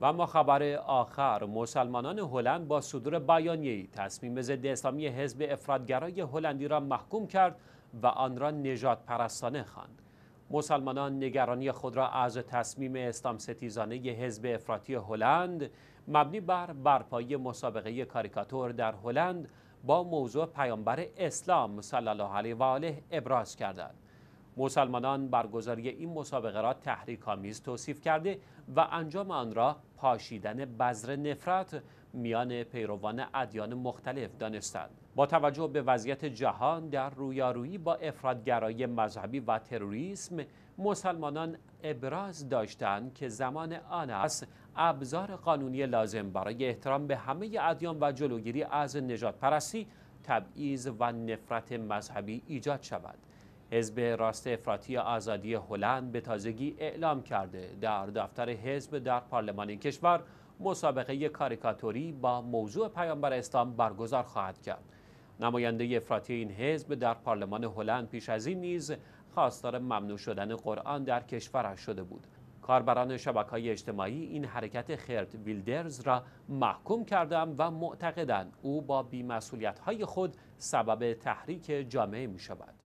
و اما خبر آخر مسلمانان هلند با صدور بیانیه‌ای تصمیم ضد اسلامی حزب افرادگرای هلندی را محکوم کرد و آن را نجات پرستانه خواند مسلمانان نگرانی خود را از تصمیم اسلام ستیزانه حزب افراطی هلند مبنی بر برپایی مسابقه کاریکاتور در هلند با موضوع پیامبر اسلام صلی الله علیه و آله ابراز کردند مسلمانان برگزاری این مسابقه را آمیز توصیف کرده و انجام آن را پاشیدن بذر نفرت میان پیروان ادیان مختلف دانستند با توجه به وضعیت جهان در رویارویی با افرادگرای مذهبی و تروریسم مسلمانان ابراز داشتند که زمان آن است ابزار قانونی لازم برای احترام به همه ادیان و جلوگیری از نجات پرستی تبعیض و نفرت مذهبی ایجاد شود حزب راست افراطی آزادی هلند به تازگی اعلام کرده در دفتر حزب در پارلمان این کشور مسابقه کاریکاتوری با موضوع پیامبر اسلام برگزار خواهد کرد نماینده افراطی این حزب در پارلمان هلند پیش از این نیز خواستار ممنوع شدن قرآن در کشورش شده بود کاربران شبکه اجتماعی این حرکت خرد ویلدرز را محکوم کردند و معتقدند او با بیمسئولیت های خود سبب تحریک جامعه می شود.